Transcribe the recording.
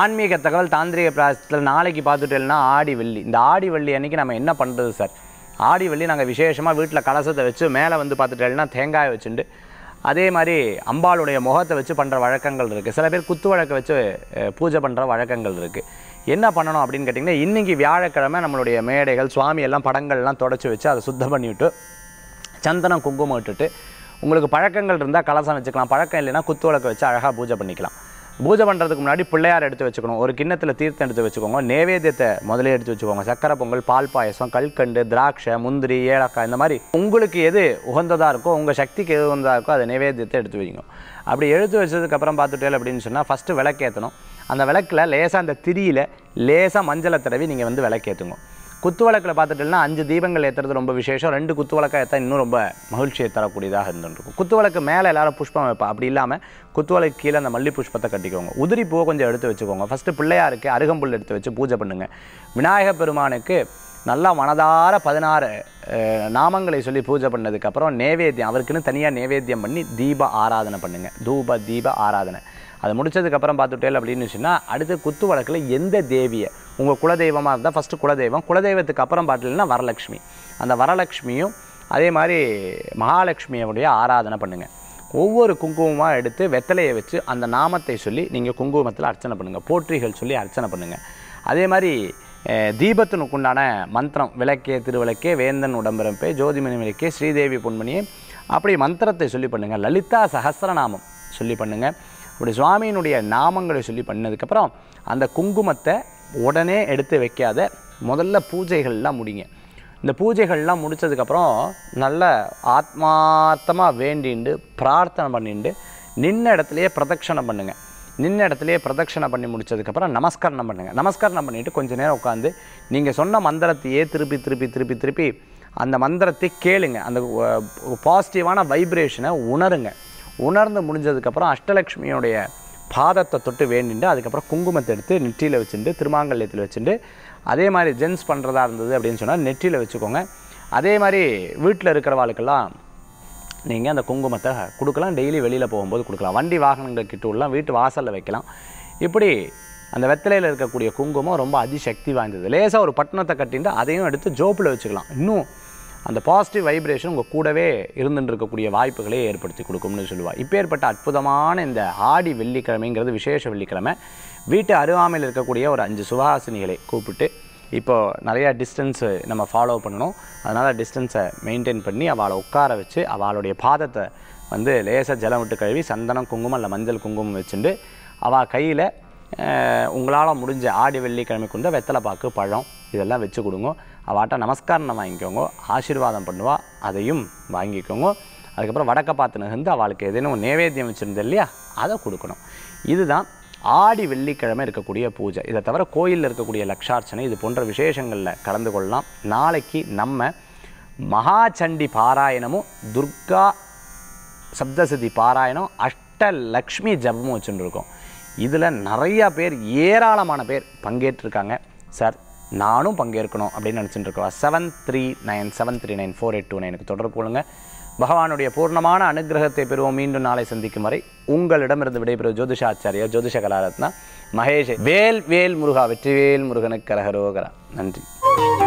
ஆன்மீக தகவல் தாந்திரிக பிராசத்தில் நாளைக்கு பார்த்துட்டேன்னா ஆடி வெள்ளி இந்த ஆடி வெள்ளி அன்றைக்கி நம்ம என்ன பண்ணுறது சார் ஆடி வெள்ளி நாங்கள் விசேஷமாக வீட்டில் கலசத்தை வச்சு மேலே வந்து பார்த்துட்டேன்னா தேங்காயை வச்சுட்டு அதே மாதிரி அம்பாளுடைய முகத்தை வச்சு பண்ணுற வழக்கங்கள் இருக்குது சில பேர் குத்து வழக்கை வச்சு பூஜை பண்ணுற வழக்கங்கள் இருக்குது என்ன பண்ணணும் அப்படின்னு கேட்டிங்கன்னா இன்றைக்கி வியாழக்கிழமை நம்மளுடைய மேடைகள் சுவாமி எல்லாம் படங்கள்லாம் தொடச்சி வச்சு அதை சுத்தம் பண்ணிவிட்டு சந்தனம் குங்குமம் விட்டுட்டு உங்களுக்கு பழக்கங்கள் இருந்தால் கலசம் வச்சுக்கலாம் பழக்கம் இல்லைன்னா குத்து வழக்கை வச்சு அழகாக பூஜை பண்ணிக்கலாம் பூஜை பண்ணுறதுக்கு முன்னாடி பிள்ளையார் எடுத்து வச்சுக்கணும் ஒரு கிண்ணத்தில் தீர்த்தம் எடுத்து வச்சுக்கோங்க நேவேத்தியத்தை முதலே எடுத்து வச்சுக்கோங்க சக்கரை பொங்கல் பால் பாயசம் கல்கண்டு திராட்சை முந்திரி ஏலக்காய் இந்த மாதிரி உங்களுக்கு எது உகந்ததாக இருக்கோ உங்கள் சக்திக்கு எது உகந்ததாக இருக்கோ அதை நேவேத்தியத்தை எடுத்து வைங்க அப்படி எடுத்து வச்சதுக்கப்புறம் பார்த்துட்டேன் அப்படின்னு சொன்னால் ஃபஸ்ட்டு விளக்கேற்றணும் அந்த விளக்கில் லேசாக அந்த திரியில் லேசாக மஞ்சளை தடவி நீங்கள் வந்து விளக்கேற்றுங்க குத்து வழக்கில் பார்த்துட்டோம்னா அஞ்சு தீபங்கள் ஏற்றுறது ரொம்ப விசேஷம் ரெண்டு குத்து வழக்காக ஏற்றா இன்னும் ரொம்ப மகிழ்ச்சியை தரக்கூடியதாக இருந்துருக்கும் குத்து வழக்கு மேலே எல்லாரும் புஷ்பம் வைப்பா அப்படி இல்லாமல் குத்து வழக்கு கீழே அந்த மல்லி புஷ்பத்தை கட்டிக்கோங்க உதிரி பூவை கொஞ்சம் எடுத்து வச்சுக்கோங்க ஃபஸ்ட்டு பிள்ளையாருக்கு அருகம்புல் எடுத்து வச்சு பூஜை பண்ணுங்கள் விநாயகர் பெருமானுக்கு நல்லா மனதார பதினாறு நாமங்களை சொல்லி பூஜை பண்ணதுக்கப்புறம் நேவேத்தியம் அவருக்குன்னு தனியாக நேவேத்தியம் பண்ணி தீப ஆராதனை பண்ணுங்கள் தூப தீப ஆராதனை அது முடிச்சதுக்கப்புறம் பார்த்துட்டேல் அப்படின்னு சொன்னால் அடுத்து குத்து வழக்கில் எந்த தேவியை உங்கள் குலதெய்வமாக இருந்தால் ஃபஸ்ட்டு குலதெய்வம் குலதெய்வத்துக்கு அப்புறம் பார்த்துலன்னா வரலட்சுமி அந்த வரலட்சுமியும் அதே மாதிரி மகாலட்சுமியோடைய ஆராதனை பண்ணுங்கள் ஒவ்வொரு குங்குமமாக எடுத்து வெத்தலையை வச்சு அந்த நாமத்தை சொல்லி நீங்கள் குங்குமத்தில் அர்ச்சனை பண்ணுங்கள் போற்றிகள் சொல்லி அர்ச்சனை பண்ணுங்கள் அதே மாதிரி தீபத்தினுக்குண்டான மந்திரம் விளக்கே திருவிளக்கே வேந்தன் உடம்பிறப்பே ஜோதிமணி விளக்கே ஸ்ரீதேவி பொன்மணியே அப்படி மந்திரத்தை சொல்லி பண்ணுங்கள் லலிதா சஹசிரநாமம் சொல்லி பண்ணுங்கள் அப்படி சுவாமியினுடைய நாமங்களை சொல்லி பண்ணதுக்கப்புறம் அந்த குங்குமத்தை உடனே எடுத்து வைக்காத முதல்ல பூஜைகள்லாம் முடிங்க இந்த பூஜைகள்லாம் முடித்ததுக்கப்புறம் நல்ல ஆத்மார்த்தமாக வேண்டிண்டு பிரார்த்தனை பண்ணிட்டு நின்ன இடத்துலையே பிரதட்சணம் பண்ணுங்கள் நின்ன இடத்துலையே பிரதட்சணை பண்ணி முடிச்சதுக்கப்புறம் நமஸ்காரம் பண்ணுங்கள் நமஸ்காரம் பண்ணிவிட்டு கொஞ்சம் நேரம் உட்காந்து நீங்கள் சொன்ன மந்திரத்தையே திருப்பி திருப்பி திருப்பி திருப்பி அந்த மந்திரத்தை கேளுங்க அந்த பாசிட்டிவான வைப்ரேஷனை உணருங்க உணர்ந்து முடிஞ்சதுக்கப்புறம் அஷ்டலக்ஷ்மியோடைய பாதத்தை தொட்டு வேண்டிட்டு அதுக்கப்புறம் குங்குமத்தை எடுத்து நெற்றியில் வச்சுட்டு திருமாங்கல்யத்தில் வச்சுட்டு அதே மாதிரி ஜென்ஸ் பண்ணுறதா இருந்தது அப்படின்னு சொன்னால் நெற்றியில் வச்சுக்கோங்க அதே மாதிரி வீட்டில் இருக்கிறவாளுக்கெல்லாம் நீங்கள் அந்த குங்குமத்தை கொடுக்கலாம் டெய்லி வெளியில் போகும்போது கொடுக்கலாம் வண்டி வாகனங்கள் கிட்ட உள்ள வீட்டு வாசலில் வைக்கலாம் இப்படி அந்த வெத்தலையில் இருக்கக்கூடிய குங்குமம் ரொம்ப அதிசக்தி வாய்ந்தது லேசாக ஒரு பட்டணத்தை கட்டிட்டு அதையும் எடுத்து ஜோப்பில் வச்சுக்கலாம் இன்னும் அந்த பாசிட்டிவ் வைப்ரேஷன் உங்கள் கூடவே இருந்துட்டு இருக்கக்கூடிய வாய்ப்புகளே ஏற்படுத்தி கொடுக்கும்னு சொல்லுவாள் இப்போ ஏற்பட்ட அற்புதமான இந்த ஆடி வெள்ளிக்கிழமைங்கிறது விசேஷ வெள்ளிக்கிழமை வீட்டு அருவாமையில் இருக்கக்கூடிய ஒரு அஞ்சு சுபாசினிகளை கூப்பிட்டு இப்போது நிறையா டிஸ்டன்ஸு நம்ம ஃபாலோ பண்ணணும் அதனால் டிஸ்டன்ஸை மெயின்டைன் பண்ணி அவளை உட்கார வச்சு அவளுடைய பாதத்தை வந்து லேசாக ஜலம் விட்டு கழுவி சந்தனம் குங்குமம் இல்லை மஞ்சள் குங்குமம் வச்சுட்டு அவள் கையில் உங்களால் முடிஞ்ச ஆடி வெள்ளிக்கிழமை கொண்டு வெத்தலை பாக்கு பழம் இதெல்லாம் வச்சு கொடுங்க அவாட்ட நமஸ்காரம் வாங்கிக்கோங்க ஆசீர்வாதம் பண்ணுவா அதையும் வாங்கிக்கோங்க அதுக்கப்புறம் வடக்க பார்த்து நகர்ந்து அவளுக்கு ஏதேனும் நேவேத்தியம் வச்சுருந்தது இல்லையா அதை கொடுக்கணும் இதுதான் ஆடி வெள்ளிக்கிழமை இருக்கக்கூடிய பூஜை இதை தவிர கோயிலில் இருக்கக்கூடிய லக்ஷார்ச்சனை இது போன்ற விசேஷங்களில் கலந்து கொள்ளலாம் நாளைக்கு நம்ம மகாச்சண்டி பாராயணமும் துர்கா சப்தசதி பாராயணம் அஷ்டலக்ஷ்மி ஜபமும் வச்சுருக்கோம் இதில் நிறையா பேர் ஏராளமான பேர் பங்கேற்றிருக்காங்க சார் நானும் பங்கேற்கணும் அப்படின்னு நினச்சிட்டு இருக்கோம் seven three nine seven three nine four eight two நைனுக்கு தொடர்பு கொள்ளுங்கள் பகவானுடைய பூர்ணமான அனுகிரகத்தை பெறுவோம் மீண்டும் நாளை சந்திக்கும் வரை உங்களிடமிருந்து விடைபெறும் ஜோதிஷாச்சாரியா ஜோதிஷ கலாரத்னா மகேஷ் வேல் வேல் முருகா வெற்றிவேல் முருகனுக்கு கரகரோகரா நன்றி